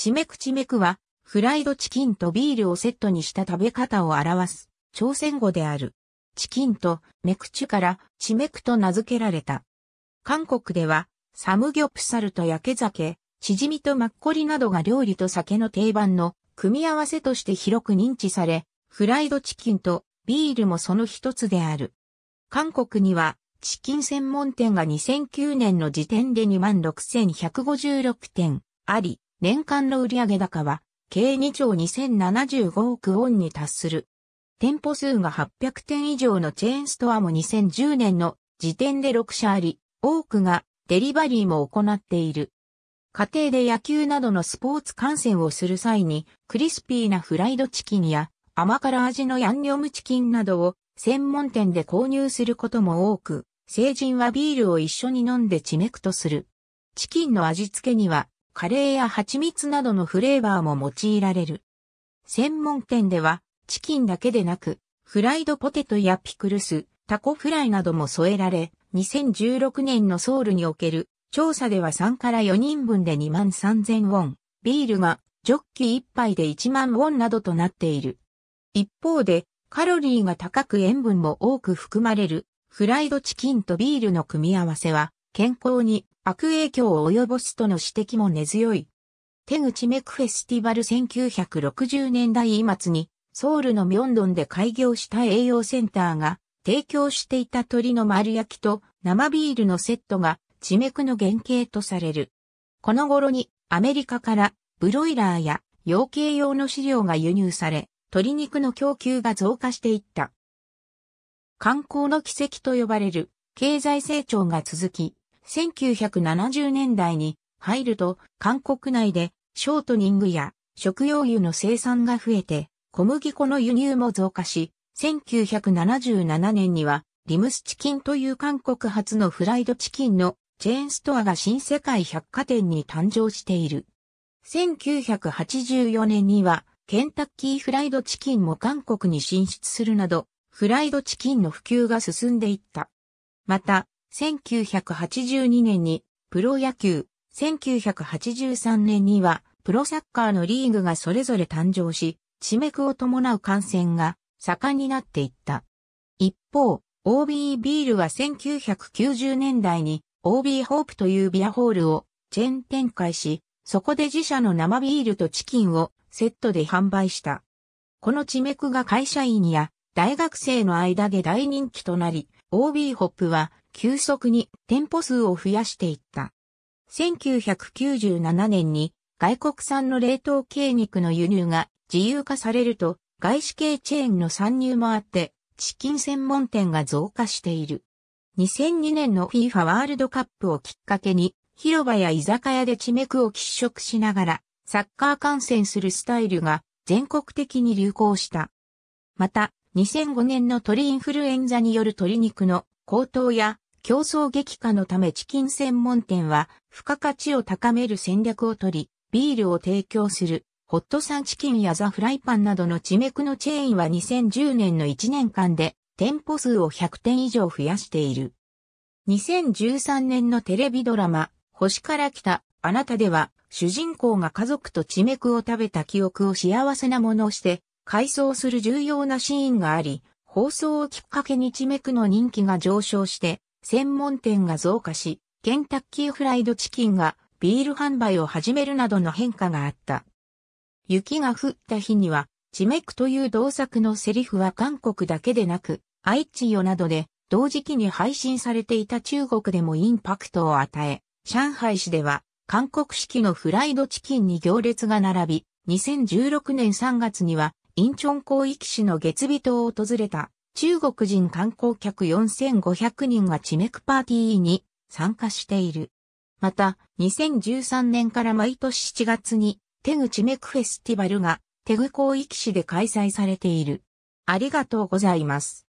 チメクチメクは、フライドチキンとビールをセットにした食べ方を表す、朝鮮語である。チキンとメクチュからチメクと名付けられた。韓国では、サムギョプサルと焼け酒、チヂミとマッコリなどが料理と酒の定番の組み合わせとして広く認知され、フライドチキンとビールもその一つである。韓国には、チキン専門店が2009年の時点で26,156店あり、年間の売上高は、計2兆2075億ウォンに達する。店舗数が800店以上のチェーンストアも2010年の時点で6社あり、多くがデリバリーも行っている。家庭で野球などのスポーツ観戦をする際に、クリスピーなフライドチキンや甘辛味のヤンニョムチキンなどを専門店で購入することも多く、成人はビールを一緒に飲んでチメクとする。チキンの味付けにはカレーや蜂蜜などのフレーバーも用いられる。専門店では、チキンだけでなく、フライドポテトやピクルス、タコフライなども添えられ、2016年のソウルにおける調査では3から4人分で2万3000ウォン、ビールがジョッキ1杯で1万ウォンなどとなっている。一方で、カロリーが高く塩分も多く含まれる、フライドチキンとビールの組み合わせは、健康に悪影響を及ぼすとの指摘も根強い。手口メクフェスティバル1960年代末にソウルのミョンドンで開業した栄養センターが提供していた鶏の丸焼きと生ビールのセットが地メクの原型とされる。この頃にアメリカからブロイラーや養鶏用の飼料が輸入され、鶏肉の供給が増加していった。観光の奇跡と呼ばれる経済成長が続き、1970年代に入ると韓国内でショートニングや食用油の生産が増えて小麦粉の輸入も増加し、1977年にはリムスチキンという韓国発のフライドチキンのチェーンストアが新世界百貨店に誕生している。1984年にはケンタッキーフライドチキンも韓国に進出するなど、フライドチキンの普及が進んでいった。また、1982年にプロ野球、1983年にはプロサッカーのリーグがそれぞれ誕生し、地脈を伴う感染が盛んになっていった。一方、OB ビールは1990年代に OB ホープというビアホールをチェーン展開し、そこで自社の生ビールとチキンをセットで販売した。この地脈が会社員や大学生の間で大人気となり、OB ホップは急速に店舗数を増やしていった。1997年に外国産の冷凍系肉の輸入が自由化されると外資系チェーンの参入もあってチキン専門店が増加している。2002年の FIFA ワールドカップをきっかけに広場や居酒屋で地脈を喫食しながらサッカー観戦するスタイルが全国的に流行した。また、2005年の鳥インフルエンザによる鶏肉の高騰や競争激化のためチキン専門店は、付加価値を高める戦略をとり、ビールを提供する、ホットサンチキンやザフライパンなどの地メクのチェーンは2010年の1年間で、店舗数を100店以上増やしている。2013年のテレビドラマ、星から来た、あなたでは、主人公が家族とチメクを食べた記憶を幸せなものをして、回想する重要なシーンがあり、放送をきっかけにチメクの人気が上昇して、専門店が増加し、ケンタッキーフライドチキンがビール販売を始めるなどの変化があった。雪が降った日には、チメクという同作のセリフは韓国だけでなく、愛知よなどで同時期に配信されていた中国でもインパクトを与え、上海市では韓国式のフライドチキンに行列が並び、2016年3月にはインチョン広域市の月日島を訪れた中国人観光客4500人がチメクパーティーに参加している。また、2013年から毎年7月に、テグチメクフェスティバルが、テグ広域市で開催されている。ありがとうございます。